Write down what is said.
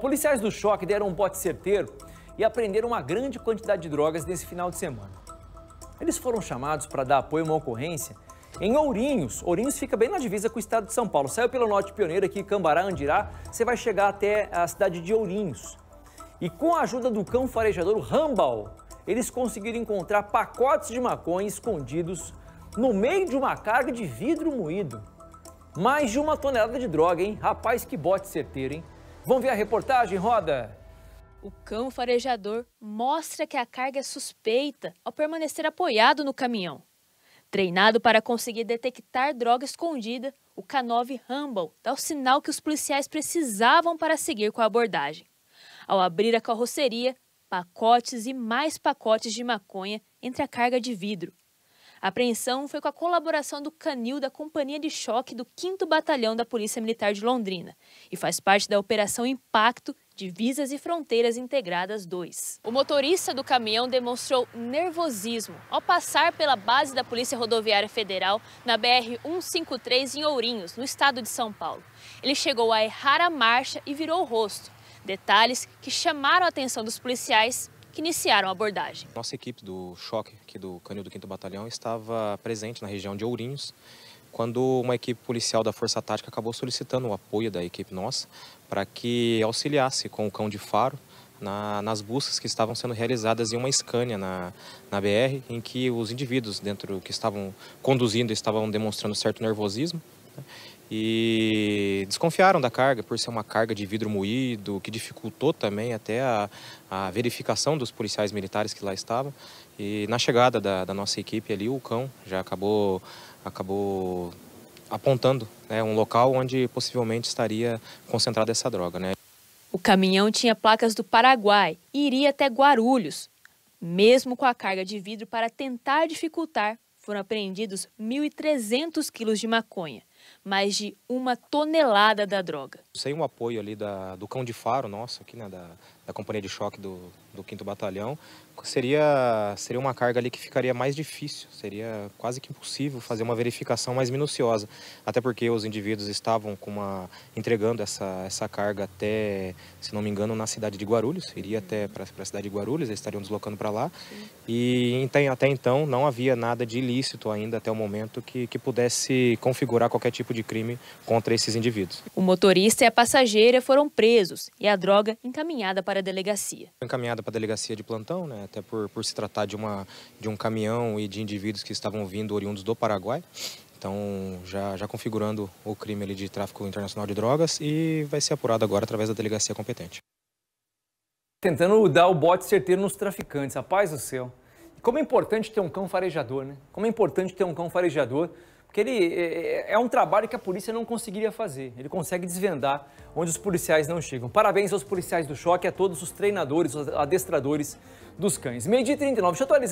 policiais do choque deram um bote certeiro e apreenderam uma grande quantidade de drogas nesse final de semana. Eles foram chamados para dar apoio a uma ocorrência em Ourinhos. Ourinhos fica bem na divisa com o estado de São Paulo. Saiu pelo Norte Pioneiro aqui, Cambará, Andirá, você vai chegar até a cidade de Ourinhos. E com a ajuda do cão farejador Rambal, eles conseguiram encontrar pacotes de maconha escondidos no meio de uma carga de vidro moído. Mais de uma tonelada de droga, hein? Rapaz, que bote certeiro, hein? Vamos ver a reportagem, roda! O cão farejador mostra que a carga é suspeita ao permanecer apoiado no caminhão. Treinado para conseguir detectar droga escondida, o K9 Humble dá o sinal que os policiais precisavam para seguir com a abordagem. Ao abrir a carroceria, pacotes e mais pacotes de maconha entre a carga de vidro. A apreensão foi com a colaboração do canil da Companhia de Choque do 5 Batalhão da Polícia Militar de Londrina e faz parte da Operação Impacto Divisas e Fronteiras Integradas 2. O motorista do caminhão demonstrou nervosismo ao passar pela base da Polícia Rodoviária Federal na BR-153 em Ourinhos, no estado de São Paulo. Ele chegou a errar a marcha e virou o rosto. Detalhes que chamaram a atenção dos policiais que iniciaram a abordagem. Nossa equipe do choque aqui do Canil do 5 Batalhão estava presente na região de Ourinhos quando uma equipe policial da Força Tática acabou solicitando o apoio da equipe nossa para que auxiliasse com o cão de faro na, nas buscas que estavam sendo realizadas em uma escânia na, na BR, em que os indivíduos dentro que estavam conduzindo estavam demonstrando certo nervosismo. Né? e desconfiaram da carga por ser uma carga de vidro moído, que dificultou também até a, a verificação dos policiais militares que lá estavam. E na chegada da, da nossa equipe ali, o cão já acabou, acabou apontando né, um local onde possivelmente estaria concentrada essa droga. Né? O caminhão tinha placas do Paraguai e iria até Guarulhos. Mesmo com a carga de vidro para tentar dificultar, foram apreendidos 1.300 quilos de maconha mais de uma tonelada da droga. Sem o apoio ali da, do cão de faro nosso aqui, né, da, da companhia de choque do, do 5 Batalhão, seria, seria uma carga ali que ficaria mais difícil, seria quase que impossível fazer uma verificação mais minuciosa, até porque os indivíduos estavam com uma, entregando essa, essa carga até, se não me engano, na cidade de Guarulhos, iria até para a cidade de Guarulhos, eles estariam deslocando para lá, e então, até então não havia nada de ilícito ainda até o momento que, que pudesse configurar qualquer tipo de crime contra esses indivíduos. O motorista e a passageira foram presos e a droga encaminhada para para a delegacia. Encaminhada para a delegacia de plantão, né, até por, por se tratar de, uma, de um caminhão e de indivíduos que estavam vindo oriundos do Paraguai. Então, já, já configurando o crime ali de tráfico internacional de drogas e vai ser apurado agora através da delegacia competente. Tentando dar o bote certeiro nos traficantes, rapaz do céu. Como é importante ter um cão farejador, né? Como é importante ter um cão farejador porque ele é, é, é, um trabalho que a polícia não conseguiria fazer. Ele consegue desvendar onde os policiais não chegam. Parabéns aos policiais do choque, a todos os treinadores, os adestradores dos cães. Meio dia 39, deixa eu atualizar.